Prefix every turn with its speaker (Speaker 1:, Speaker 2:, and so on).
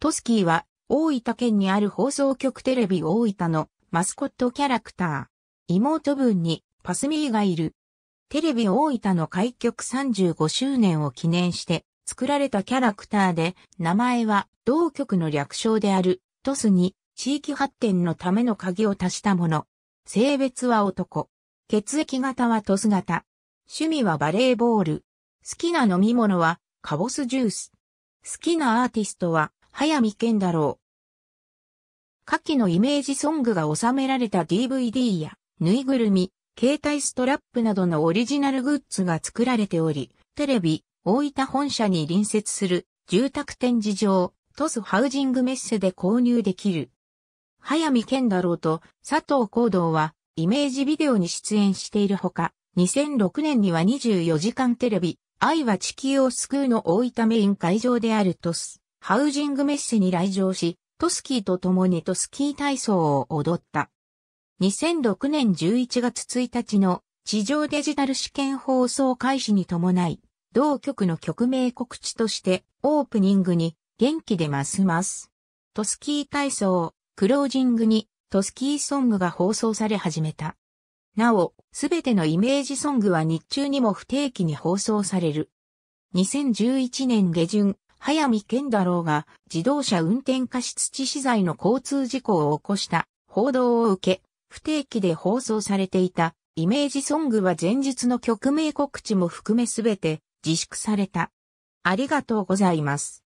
Speaker 1: トスキーは大分県
Speaker 2: にある放送局テレビ大分のマスコットキャラクター。妹分にパスミーがいる。テレビ大分の開局35周年を記念して作られたキャラクターで、名前は同局の略称であるトスに地域発展のための鍵を足したもの。性別は男。血液型はトス型。趣味はバレーボール。好きな飲み物はカボスジュース。好きなアーティストは早見健だろう。下記のイメージソングが収められた DVD や、ぬいぐるみ、携帯ストラップなどのオリジナルグッズが作られており、テレビ、大分本社に隣接する住宅展示場、トスハウジングメッセで購入できる。早見健太郎と佐藤光道はイメージビデオに出演しているほか、2006年には24時間テレビ、愛は地球を救うの大分メイン会場であるトス、ハウジングメッセに来場し、トスキーと共にトスキー体操を踊った。2006年11月1日の地上デジタル試験放送開始に伴い、同局の局名告知としてオープニングに元気でますます。トスキー体操、クロージングにトスキーソングが放送され始めた。なお、すべてのイメージソングは日中にも不定期に放送される。2011年下旬、早見健太郎が自動車運転過失致死罪の交通事故を起こした報道を受け、不定期で放送されていたイメージソングは前日の曲名告知も含めすべて自粛された。
Speaker 1: ありがとうございます。